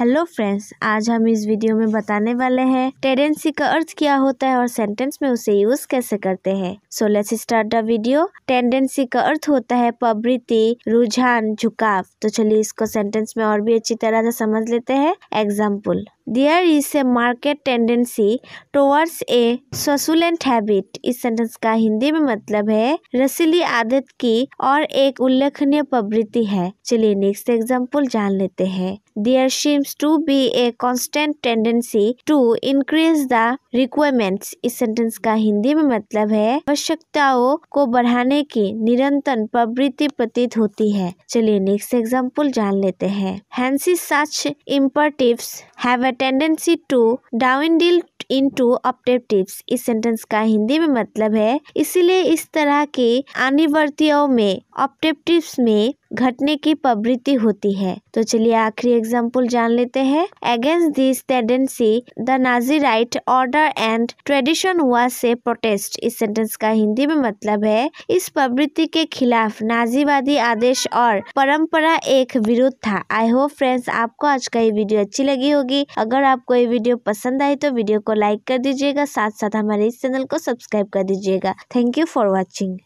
hello friends आज हम इस वीडियो में बताने वाले हैं टेंडेंसी का अर्थ क्या होता है और सेंटेंस में उसे यूज कैसे करते हैं so let's start the video tendency का अर्थ होता है प्रवृत्ति रुझान झुकाव तो चलिए इसको सेंटेंस में और भी अच्छी तरह से समझ लेते हैं example there is a market tendency towards a succulent habit इस सेंटेंस का हिंदी में मतलब है रसीली आदत की और एक उल्लेखनीय प्रवृत्ति है चलिए नेक्स्ट एग्जांपल जान लेते हैं there seems to be a constant tendency to increase the requirements इस सेंटेंस का हिंदी में मतलब है आवश्यकताओं को बढ़ाने की निरंतर प्रवृत्ति प्रतीत होती है चलिए नेक्स्ट एग्जाम्पल जान लेते हैं Hence such imperatives have tendency to down deal in to octave tips इस सेंटेंस का हिंदी में मतलब है इसलिए इस तरह के अनिवर्तियों में ऑप्टेव टिप्स में घटने की प्रवृत्ति होती है तो चलिए आखिरी एग्जाम्पल जान लेते हैं against this tendency the Nazi right order and tradition हुआ से प्रोटेस्ट इस सेंटेंस का हिंदी में मतलब है इस प्रवृत्ति के खिलाफ नाजीवादी आदेश और परंपरा एक विरोध था आई होप फ्रेंड्स आपको आज का ये वीडियो अच्छी लगी होगी अगर आपको ये वीडियो पसंद आई तो वीडियो को लाइक कर दीजिएगा साथ साथ हमारे इस चैनल को सब्सक्राइब कर दीजिएगा थैंक यू फॉर वॉचिंग